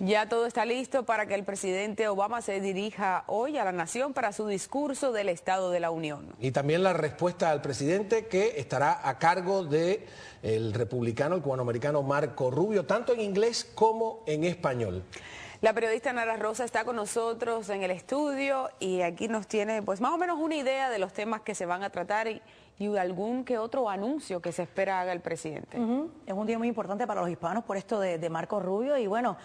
Ya todo está listo para que el presidente Obama se dirija hoy a la nación para su discurso del Estado de la Unión. Y también la respuesta al presidente que estará a cargo del republicano, el cubanoamericano Marco Rubio, tanto en inglés como en español. La periodista Nara Rosa está con nosotros en el estudio y aquí nos tiene pues más o menos una idea de los temas que se van a tratar y, algún que otro anuncio que se espera haga el presidente. Es un día muy importante para los hispanos por esto de, de, Marco Rubio y bueno,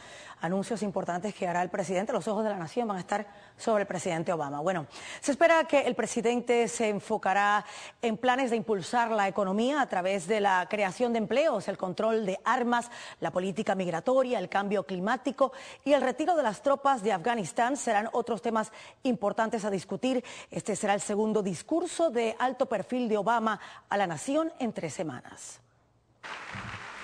anuncios importantes que hará el presidente. Los ojos de la nación van a estar sobre el presidente Obama. Bueno, se espera que el presidente se enfocará en planes de impulsar la economía a través de la creación de empleos, el control de armas, la política migratoria, el cambio climático y el el retiro de las tropas de Afganistán serán otros temas importantes a discutir. Este será el segundo discurso de alto perfil de Obama a la nación en tres semanas.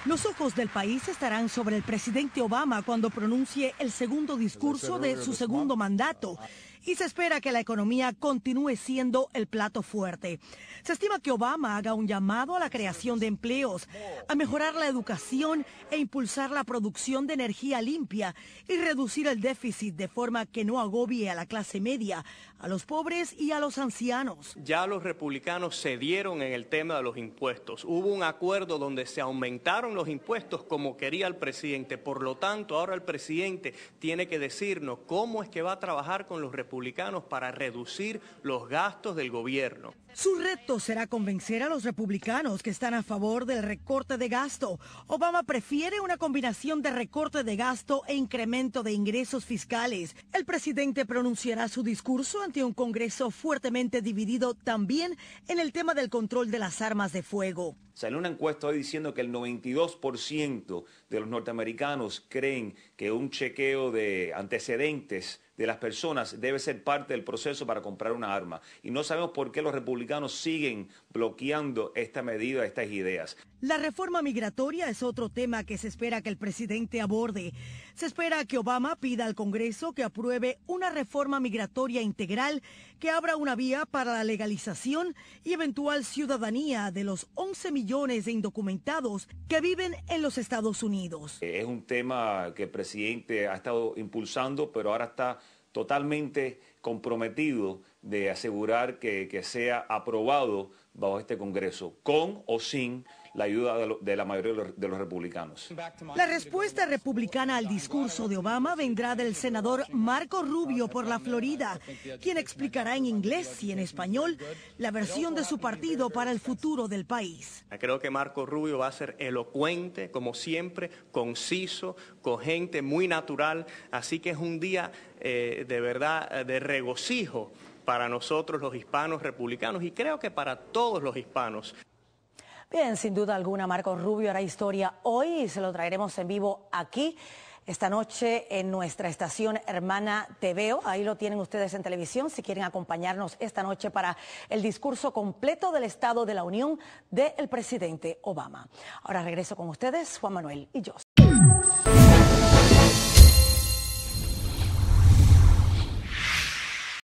Los ojos del país estarán sobre el presidente Obama cuando pronuncie el segundo discurso de su segundo mandato y se espera que la economía continúe siendo el plato fuerte. Se estima que Obama haga un llamado a la creación de empleos, a mejorar la educación e impulsar la producción de energía limpia y reducir el déficit de forma que no agobie a la clase media, a los pobres y a los ancianos. Ya los republicanos cedieron en el tema de los impuestos. Hubo un acuerdo donde se aumentaron los impuestos como quería el presidente. Por lo tanto, ahora el presidente tiene que decirnos cómo es que va a trabajar con los republicanos republicanos para reducir los gastos del gobierno. Su reto será convencer a los republicanos que están a favor del recorte de gasto. Obama prefiere una combinación de recorte de gasto e incremento de ingresos fiscales. El presidente pronunciará su discurso ante un Congreso fuertemente dividido también en el tema del control de las armas de fuego. Sale una encuesta hoy diciendo que el 92% de los norteamericanos creen que un chequeo de antecedentes de las personas debe ser parte del proceso para comprar una arma. Y no sabemos por qué los republicanos siguen bloqueando esta medida, estas ideas. La reforma migratoria es otro tema que se espera que el presidente aborde. Se espera que Obama pida al Congreso que apruebe una reforma migratoria integral que abra una vía para la legalización y eventual ciudadanía de los 11 millones de indocumentados que viven en los Estados Unidos. Es un tema que el presidente ha estado impulsando, pero ahora está totalmente comprometido de asegurar que, sea aprobado bajo este Congreso, con o sin la ayuda de, la mayoría de los republicanos. La respuesta republicana al discurso de Obama vendrá del senador Marco Rubio por la Florida, quien explicará en inglés y en español la versión de su partido para el futuro del país. Creo que Marco Rubio va a ser elocuente, como siempre, conciso, cogente, muy natural, así que es un día eh, de verdad de regocijo para nosotros los hispanos republicanos y creo que para todos los hispanos. Bien, sin duda alguna, Marco Rubio hará historia hoy y se lo traeremos en vivo aquí esta noche en nuestra estación hermana TVO. Ahí lo tienen ustedes en televisión si quieren acompañarnos esta noche para el discurso completo del Estado de la Unión del presidente Obama. Ahora regreso con ustedes, Juan Manuel y yo.